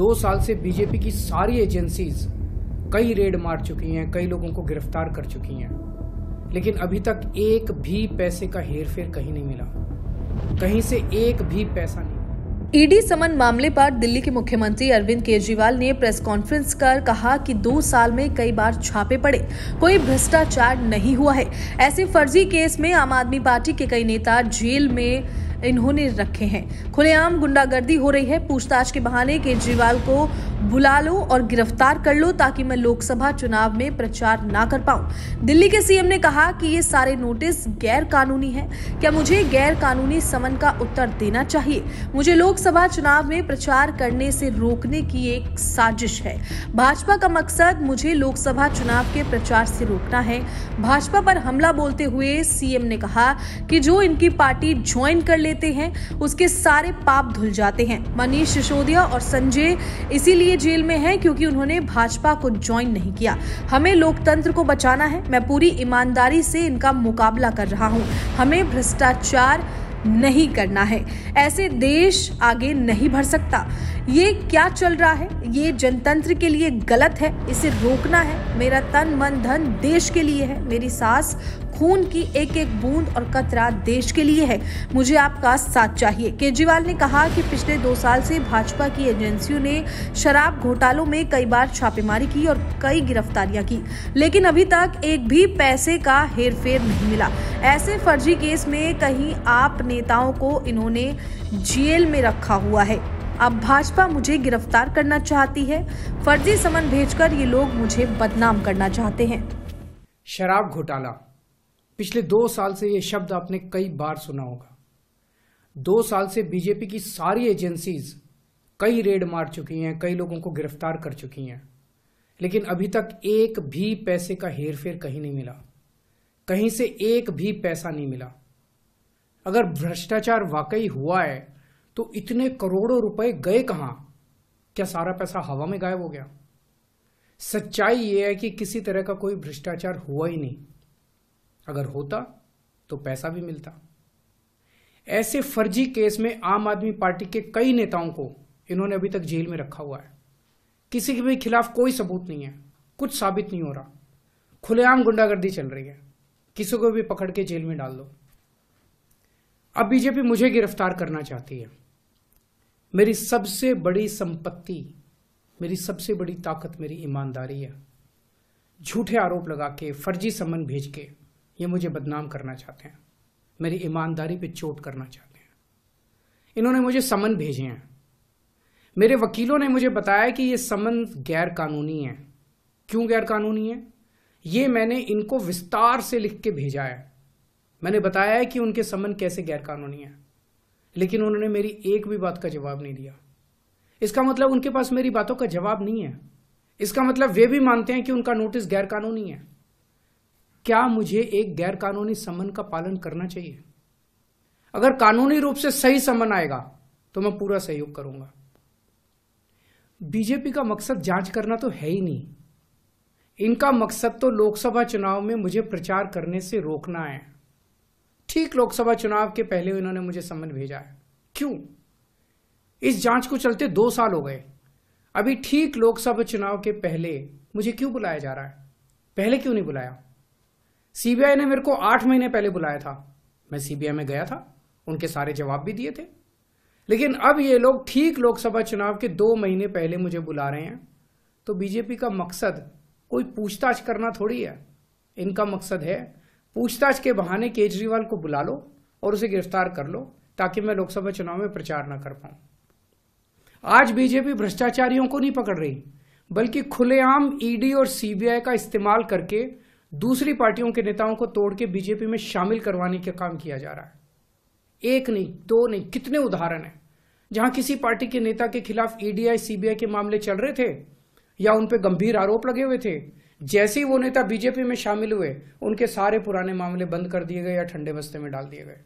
दो साल से बीजेपी की सारी एजेंसीज कई रेड मार चुकी हैं कई लोगों को गिरफ्तार कर चुकी हैं लेकिन अभी तक एक भी पैसे का हेरफेर कहीं नहीं मिला कहीं से एक भी पैसा नहीं ईडी समन मामले पर दिल्ली के मुख्यमंत्री अरविंद केजरीवाल ने प्रेस कॉन्फ्रेंस कर कहा कि दो साल में कई बार छापे पड़े कोई भ्रष्टाचार नहीं हुआ है ऐसे फर्जी केस में आम आदमी पार्टी के कई नेता जेल में इन्होंने रखे हैं खुलेआम गुंडागर्दी हो रही है पूछताछ के बहाने केजरीवाल को बुला लो और गिरफ्तार कर लो ताकि मैं लोकसभा चुनाव में प्रचार ना कर पाऊं दिल्ली के सीएम ने कहा कि ये सारे नोटिस गैर कानूनी है क्या मुझे गैर कानूनी समन का उत्तर देना चाहिए मुझे लोकसभा चुनाव में प्रचार करने से रोकने की एक साजिश है भाजपा का मकसद मुझे लोकसभा चुनाव के प्रचार से रोकना है भाजपा पर हमला बोलते हुए सीएम ने कहा कि जो इनकी पार्टी ज्वाइन कर ले लेते हैं उसके सारे पाप धुल जाते हैं मनीष सिसोदिया और संजय इसीलिए जेल में हैं क्योंकि उन्होंने भाजपा को ज्वाइन नहीं किया हमें लोकतंत्र को बचाना है मैं पूरी ईमानदारी से इनका मुकाबला कर रहा हूँ हमें भ्रष्टाचार नहीं करना है ऐसे देश आगे नहीं बढ़ सकता ये क्या चल रहा है ये जनतंत्र के लिए गलत है इसे रोकना है मेरा तन मन धन देश के लिए है मेरी सास खून की एक एक बूंद और कतरा देश के लिए है मुझे आपका साथ चाहिए केजरीवाल ने कहा कि पिछले दो साल से भाजपा की एजेंसियों ने शराब घोटालों में कई बार छापेमारी की और कई गिरफ्तारियां की लेकिन अभी तक एक भी पैसे का हेरफेर नहीं मिला ऐसे फर्जी केस में कहीं आप नेताओं को इन्होंने जेल में रखा हुआ है अब भाजपा मुझे गिरफ्तार करना चाहती है फर्जी समन भेजकर ये लोग मुझे बदनाम करना चाहते हैं शराब घोटाला पिछले दो साल से यह शब्द आपने कई बार सुना होगा दो साल से बीजेपी की सारी एजेंसीज कई रेड मार चुकी हैं कई लोगों को गिरफ्तार कर चुकी हैं लेकिन अभी तक एक भी पैसे का हेरफेर कहीं नहीं मिला कहीं से एक भी पैसा नहीं मिला अगर भ्रष्टाचार वाकई हुआ है तो इतने करोड़ों रुपए गए कहां क्या सारा पैसा हवा में गायब हो गया सच्चाई यह है कि किसी तरह का कोई भ्रष्टाचार हुआ ही नहीं अगर होता तो पैसा भी मिलता ऐसे फर्जी केस में आम आदमी पार्टी के कई नेताओं को इन्होंने अभी तक जेल में रखा हुआ है किसी के भी खिलाफ कोई सबूत नहीं है कुछ साबित नहीं हो रहा खुलेआम गुंडागर्दी चल रही है किसी को भी पकड़ के जेल में डाल दो अब बीजेपी मुझे गिरफ्तार करना चाहती है मेरी सबसे बड़ी संपत्ति मेरी सबसे बड़ी ताकत मेरी ईमानदारी है झूठे आरोप लगा के फर्जी समन भेज के ये मुझे बदनाम करना चाहते हैं मेरी ईमानदारी पे चोट करना चाहते हैं इन्होंने मुझे समन भेजे हैं मेरे वकीलों ने मुझे बताया कि ये समन गैर कानूनी है क्यों गैर कानूनी है ये मैंने इनको विस्तार से लिख के भेजा है मैंने बताया है कि उनके समन कैसे गैर कानूनी है लेकिन उन्होंने मेरी एक भी बात का जवाब नहीं दिया इसका मतलब उनके पास मेरी बातों का जवाब नहीं है इसका मतलब वे भी मानते हैं कि उनका नोटिस गैर कानूनी है क्या मुझे एक गैर कानूनी समन का पालन करना चाहिए अगर कानूनी रूप से सही समन आएगा तो मैं पूरा सहयोग करूंगा बीजेपी का मकसद जांच करना तो है ही नहीं इनका मकसद तो लोकसभा चुनाव में मुझे प्रचार करने से रोकना है ठीक लोकसभा चुनाव के पहले इन्होंने मुझे समन भेजा है क्यों इस जांच को चलते दो साल हो गए अभी ठीक लोकसभा चुनाव के पहले मुझे क्यों बुलाया जा रहा है पहले क्यों नहीं बुलाया सीबीआई ने मेरे को आठ महीने पहले बुलाया था मैं सीबीआई में गया था उनके सारे जवाब भी दिए थे लेकिन अब ये लोग ठीक लोकसभा चुनाव के दो महीने पहले मुझे बुला रहे हैं तो बीजेपी का मकसद कोई पूछताछ करना थोड़ी है इनका मकसद है पूछताछ के बहाने केजरीवाल को बुला लो और उसे गिरफ्तार कर लो ताकि मैं लोकसभा चुनाव में प्रचार ना कर पाऊं आज बीजेपी भ्रष्टाचारियों को नहीं पकड़ रही बल्कि खुलेआम ईडी और सीबीआई का इस्तेमाल करके दूसरी पार्टियों के नेताओं को तोड़ के बीजेपी में शामिल करवाने का काम किया जा रहा है एक नहीं दो नहीं कितने उदाहरण हैं जहां किसी पार्टी के नेता के खिलाफ ईडीआई e सीबीआई के मामले चल रहे थे या उन पर गंभीर आरोप लगे हुए थे जैसे ही वो नेता बीजेपी में शामिल हुए उनके सारे पुराने मामले बंद कर दिए गए या ठंडे बस्ते में डाल दिए गए